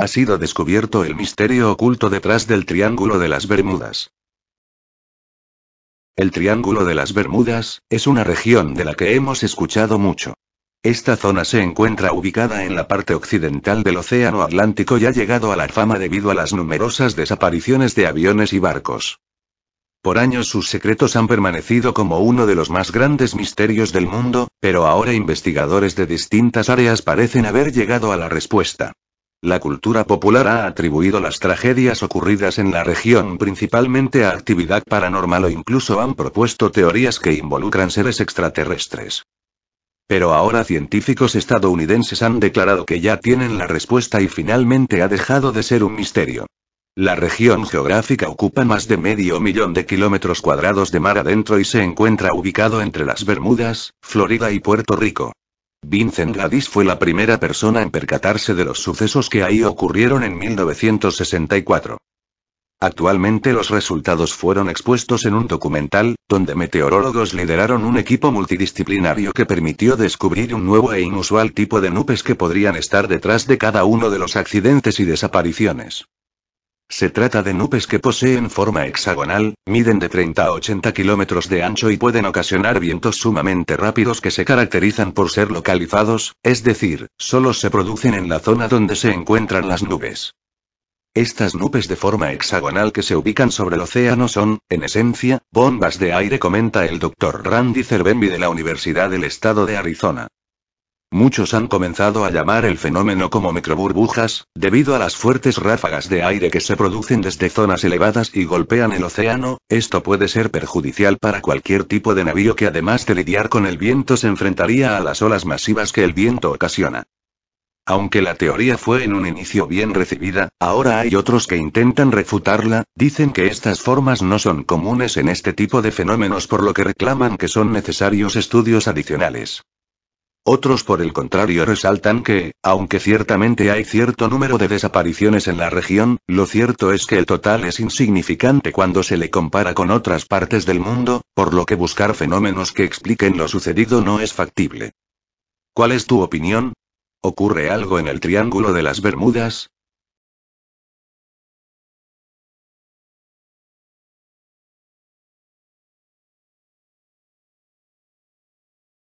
Ha sido descubierto el misterio oculto detrás del Triángulo de las Bermudas. El Triángulo de las Bermudas, es una región de la que hemos escuchado mucho. Esta zona se encuentra ubicada en la parte occidental del Océano Atlántico y ha llegado a la fama debido a las numerosas desapariciones de aviones y barcos. Por años sus secretos han permanecido como uno de los más grandes misterios del mundo, pero ahora investigadores de distintas áreas parecen haber llegado a la respuesta. La cultura popular ha atribuido las tragedias ocurridas en la región principalmente a actividad paranormal o incluso han propuesto teorías que involucran seres extraterrestres. Pero ahora científicos estadounidenses han declarado que ya tienen la respuesta y finalmente ha dejado de ser un misterio. La región geográfica ocupa más de medio millón de kilómetros cuadrados de mar adentro y se encuentra ubicado entre las Bermudas, Florida y Puerto Rico. Vincent Gladys fue la primera persona en percatarse de los sucesos que ahí ocurrieron en 1964. Actualmente los resultados fueron expuestos en un documental, donde meteorólogos lideraron un equipo multidisciplinario que permitió descubrir un nuevo e inusual tipo de nubes que podrían estar detrás de cada uno de los accidentes y desapariciones. Se trata de nubes que poseen forma hexagonal, miden de 30 a 80 kilómetros de ancho y pueden ocasionar vientos sumamente rápidos que se caracterizan por ser localizados, es decir, solo se producen en la zona donde se encuentran las nubes. Estas nubes de forma hexagonal que se ubican sobre el océano son, en esencia, bombas de aire, comenta el doctor Randy Cervenby de la Universidad del Estado de Arizona. Muchos han comenzado a llamar el fenómeno como microburbujas, debido a las fuertes ráfagas de aire que se producen desde zonas elevadas y golpean el océano, esto puede ser perjudicial para cualquier tipo de navío que además de lidiar con el viento se enfrentaría a las olas masivas que el viento ocasiona. Aunque la teoría fue en un inicio bien recibida, ahora hay otros que intentan refutarla, dicen que estas formas no son comunes en este tipo de fenómenos por lo que reclaman que son necesarios estudios adicionales. Otros por el contrario resaltan que, aunque ciertamente hay cierto número de desapariciones en la región, lo cierto es que el total es insignificante cuando se le compara con otras partes del mundo, por lo que buscar fenómenos que expliquen lo sucedido no es factible. ¿Cuál es tu opinión? ¿Ocurre algo en el Triángulo de las Bermudas?